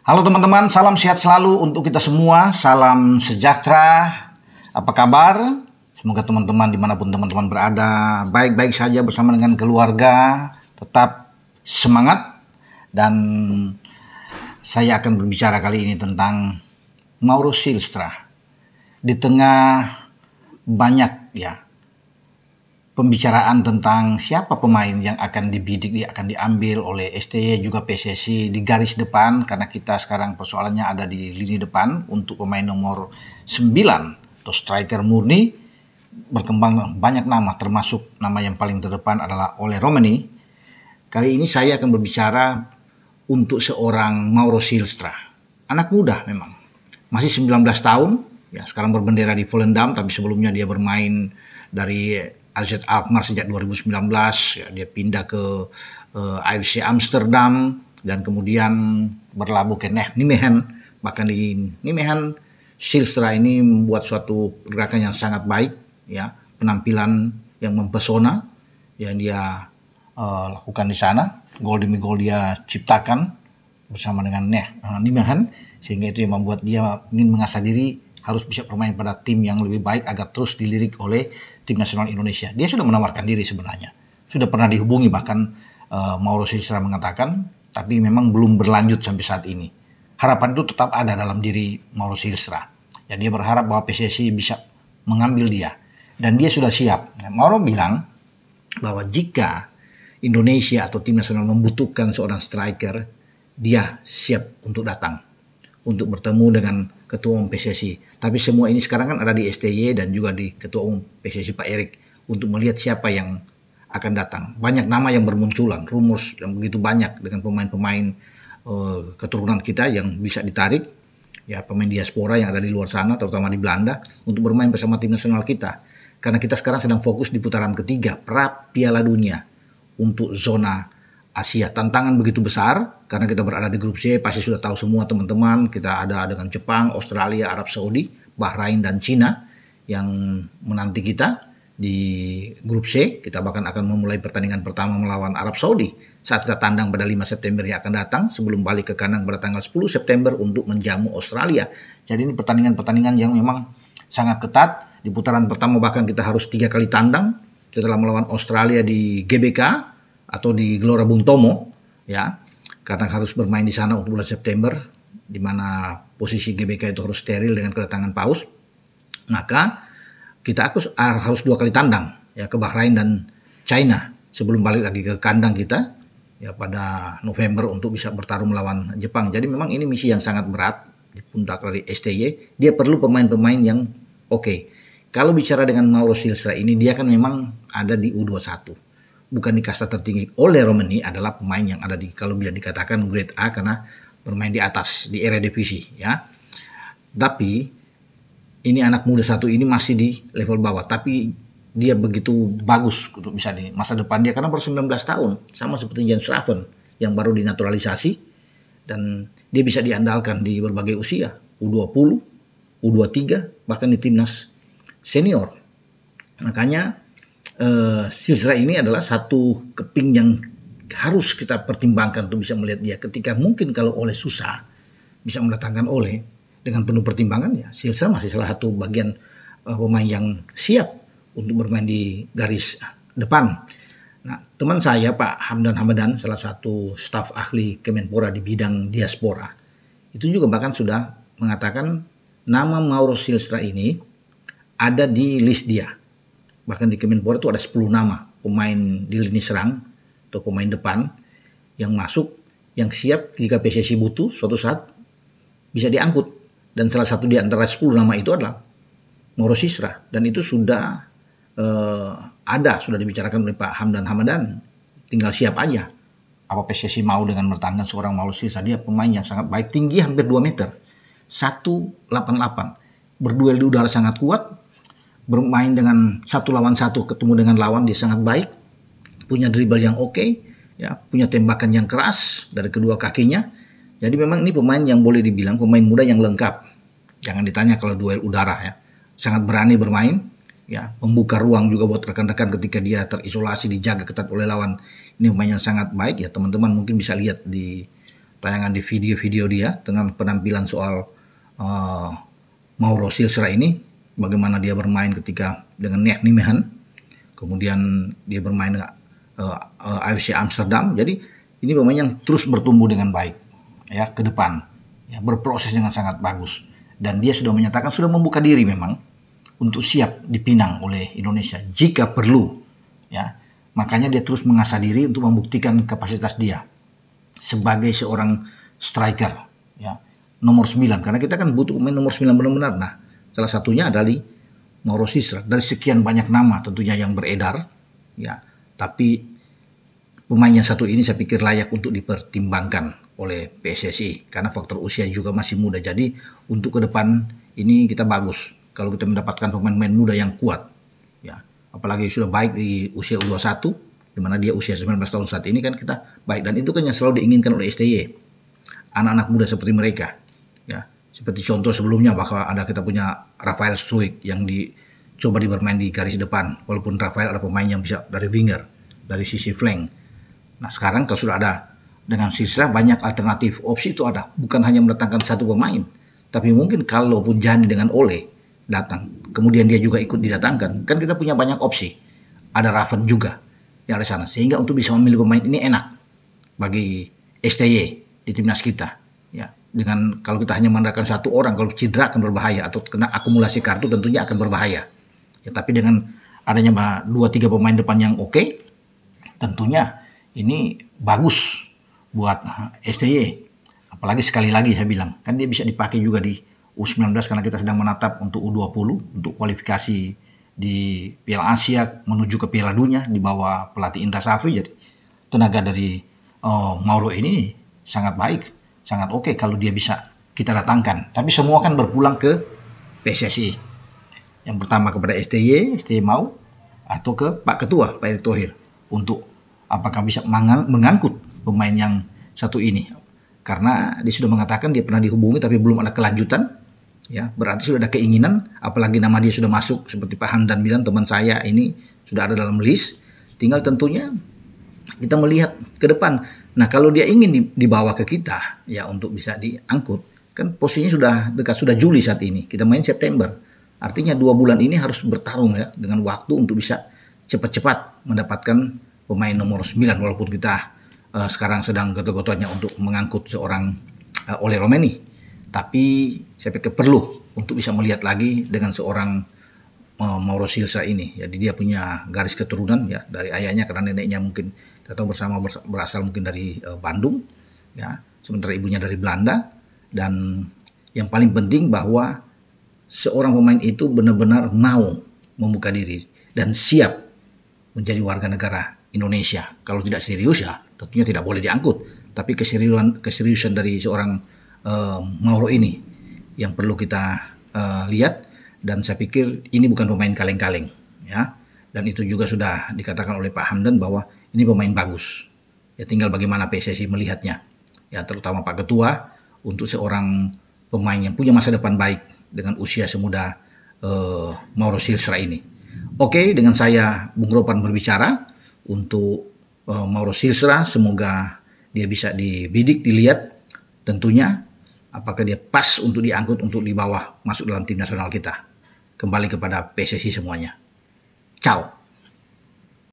Halo teman-teman, salam sehat selalu untuk kita semua, salam sejahtera. Apa kabar? Semoga teman-teman dimanapun teman-teman berada, baik-baik saja bersama dengan keluarga, tetap semangat. Dan saya akan berbicara kali ini tentang Maurus Silstra. Di tengah banyak ya pembicaraan tentang siapa pemain yang akan dibidik, akan diambil oleh STY juga PSSI di garis depan karena kita sekarang persoalannya ada di lini depan untuk pemain nomor 9 atau striker murni berkembang banyak nama termasuk nama yang paling terdepan adalah Ole Romani. Kali ini saya akan berbicara untuk seorang Mauro Silstra. Anak muda memang. Masih 19 tahun, ya sekarang berbendera di Volendam tapi sebelumnya dia bermain dari AZ Alkmaar sejak 2019 ya, dia pindah ke uh, eh, AFC Amsterdam dan kemudian berlabuh ke Nijmegen bahkan di Nijmegen Silstra ini membuat suatu pergerakan yang sangat baik ya penampilan yang mempesona yang dia uh, lakukan di sana gol demi gol dia ciptakan bersama dengan Neh sehingga itu yang membuat dia ingin mengasah diri harus bisa bermain pada tim yang lebih baik agar terus dilirik oleh tim nasional Indonesia. Dia sudah menawarkan diri sebenarnya. Sudah pernah dihubungi bahkan uh, Mauro Sisra mengatakan tapi memang belum berlanjut sampai saat ini. Harapan itu tetap ada dalam diri Mauro Sisra. Ya dia berharap bahwa PSSI bisa mengambil dia dan dia sudah siap. Nah, Mauro bilang bahwa jika Indonesia atau tim nasional membutuhkan seorang striker, dia siap untuk datang untuk bertemu dengan ketua umum PSSI. Tapi semua ini sekarang kan ada di STY dan juga di ketua umum PSSI Pak Erik untuk melihat siapa yang akan datang. Banyak nama yang bermunculan, rumus yang begitu banyak dengan pemain-pemain uh, keturunan kita yang bisa ditarik ya pemain diaspora yang ada di luar sana terutama di Belanda untuk bermain bersama tim nasional kita. Karena kita sekarang sedang fokus di putaran ketiga pra Piala Dunia untuk zona Asia. Tantangan begitu besar karena kita berada di grup C, pasti sudah tahu semua teman-teman. Kita ada dengan Jepang, Australia, Arab Saudi, Bahrain dan Cina yang menanti kita di grup C. Kita bahkan akan memulai pertandingan pertama melawan Arab Saudi saat kita tandang pada 5 September yang akan datang sebelum balik ke kandang pada tanggal 10 September untuk menjamu Australia. Jadi ini pertandingan-pertandingan yang memang sangat ketat. Di putaran pertama bahkan kita harus tiga kali tandang setelah melawan Australia di GBK atau di Gelora Bung Tomo ya karena harus bermain di sana untuk bulan September di mana posisi GBK itu harus steril dengan kedatangan paus maka kita harus ah, harus dua kali tandang ya ke Bahrain dan China sebelum balik lagi ke kandang kita ya pada November untuk bisa bertarung melawan Jepang jadi memang ini misi yang sangat berat di pundak dari STY dia perlu pemain-pemain yang oke okay. kalau bicara dengan Mauro Silsa ini dia kan memang ada di U21 bukan di kasta tertinggi oleh Romani adalah pemain yang ada di kalau bisa dikatakan grade A karena bermain di atas di era divisi ya. Tapi ini anak muda satu ini masih di level bawah tapi dia begitu bagus untuk bisa di masa depan dia karena baru 19 tahun sama seperti Jens Raven yang baru dinaturalisasi dan dia bisa diandalkan di berbagai usia U20, U23 bahkan di timnas senior. Makanya Eh, Sisra ini adalah satu keping yang harus kita pertimbangkan untuk bisa melihat dia ketika mungkin kalau oleh susah bisa mendatangkan oleh dengan penuh pertimbangan ya silsilah masih salah satu bagian uh, pemain yang siap untuk bermain di garis depan. Nah, teman saya Pak Hamdan Hamdan, salah satu staf ahli Kemenpora di bidang diaspora, itu juga bahkan sudah mengatakan nama Mauro Silstra ini ada di list dia bahkan di Kemenpora itu ada 10 nama pemain di lini serang atau pemain depan yang masuk yang siap jika PSSI butuh suatu saat bisa diangkut dan salah satu di antara 10 nama itu adalah Moro Sisra dan itu sudah eh, ada sudah dibicarakan oleh Pak Hamdan Hamadan tinggal siap aja apa PSSI mau dengan bertahan seorang Moro Sisra dia pemain yang sangat baik tinggi hampir 2 meter 188 berduel di udara sangat kuat bermain dengan satu lawan satu ketemu dengan lawan dia sangat baik punya dribble yang oke okay, ya punya tembakan yang keras dari kedua kakinya jadi memang ini pemain yang boleh dibilang pemain muda yang lengkap jangan ditanya kalau duel udara ya sangat berani bermain ya membuka ruang juga buat rekan-rekan ketika dia terisolasi dijaga ketat oleh lawan ini pemain yang sangat baik ya teman-teman mungkin bisa lihat di tayangan di video-video dia dengan penampilan soal uh, Mauro Silsra ini bagaimana dia bermain ketika dengan Nick Nimehan, kemudian dia bermain dengan uh, eh, eh, AFC Amsterdam. Jadi ini pemain yang terus bertumbuh dengan baik ya ke depan, ya, berproses dengan sangat bagus dan dia sudah menyatakan sudah membuka diri memang untuk siap dipinang oleh Indonesia jika perlu ya. Makanya dia terus mengasah diri untuk membuktikan kapasitas dia sebagai seorang striker ya nomor 9 karena kita kan butuh pemain nomor 9 benar-benar. Nah, Salah satunya adalah Mauro Sisra dari sekian banyak nama tentunya yang beredar ya tapi pemain yang satu ini saya pikir layak untuk dipertimbangkan oleh PSSI karena faktor usia juga masih muda jadi untuk ke depan ini kita bagus kalau kita mendapatkan pemain-pemain muda yang kuat ya apalagi sudah baik di usia U21 di mana dia usia 19 tahun saat ini kan kita baik dan itu kan yang selalu diinginkan oleh STY anak-anak muda seperti mereka seperti contoh sebelumnya bahwa ada kita punya Rafael Struik yang dicoba dibermain di garis depan. Walaupun Rafael ada pemain yang bisa dari winger, dari sisi flank. Nah sekarang kalau sudah ada dengan sisa banyak alternatif opsi itu ada. Bukan hanya mendatangkan satu pemain. Tapi mungkin kalau pun Jani dengan Ole datang, kemudian dia juga ikut didatangkan, kan kita punya banyak opsi. Ada Raven juga yang ada sana. Sehingga untuk bisa memilih pemain ini enak bagi STY di timnas kita dengan kalau kita hanya mengandalkan satu orang kalau cedera akan berbahaya atau kena akumulasi kartu tentunya akan berbahaya ya tapi dengan adanya dua tiga pemain depan yang oke okay, tentunya ini bagus buat eh, STY apalagi sekali lagi saya bilang kan dia bisa dipakai juga di U19 karena kita sedang menatap untuk U20 untuk kualifikasi di Piala Asia menuju ke Piala Dunia di bawah pelatih Indra Safri jadi tenaga dari uh, Mauro ini sangat baik sangat oke okay kalau dia bisa kita datangkan. Tapi semua kan berpulang ke PSSI. Yang pertama kepada STY, STY mau atau ke Pak Ketua, Pak Erick Thohir untuk apakah bisa mengangkut pemain yang satu ini. Karena dia sudah mengatakan dia pernah dihubungi tapi belum ada kelanjutan. Ya, berarti sudah ada keinginan apalagi nama dia sudah masuk seperti Pak Handan bilang teman saya ini sudah ada dalam list. Tinggal tentunya kita melihat ke depan Nah kalau dia ingin dibawa ke kita ya untuk bisa diangkut kan posisinya sudah dekat sudah Juli saat ini kita main September artinya dua bulan ini harus bertarung ya dengan waktu untuk bisa cepat-cepat mendapatkan pemain nomor 9 walaupun kita uh, sekarang sedang gotot-gototnya untuk mengangkut seorang uh, eh, oleh Romani tapi saya pikir perlu untuk bisa melihat lagi dengan seorang uh, Mauro Silsa ini jadi dia punya garis keturunan ya dari ayahnya karena neneknya mungkin kita tahu bersama berasal mungkin dari eh, Bandung, ya. Sementara ibunya dari Belanda dan yang paling penting bahwa seorang pemain itu benar-benar mau membuka diri dan siap menjadi warga negara Indonesia. Kalau tidak serius ya tentunya tidak boleh diangkut. Tapi keseriusan keseriusan dari seorang uh, Mauro ini yang perlu kita uh, lihat dan saya pikir ini bukan pemain kaleng-kaleng ya dan itu juga sudah dikatakan oleh Pak Hamdan bahwa ini pemain bagus. Ya tinggal bagaimana PSSI melihatnya. Ya terutama Pak Ketua untuk seorang pemain yang punya masa depan baik dengan usia semuda eh, Mauro Silsra ini. Oke, dengan saya Bung Ropan berbicara untuk eh, Mauro Silsra semoga dia bisa dibidik, dilihat tentunya apakah dia pas untuk diangkut untuk dibawa masuk dalam tim nasional kita. Kembali kepada PSSI semuanya. Chao.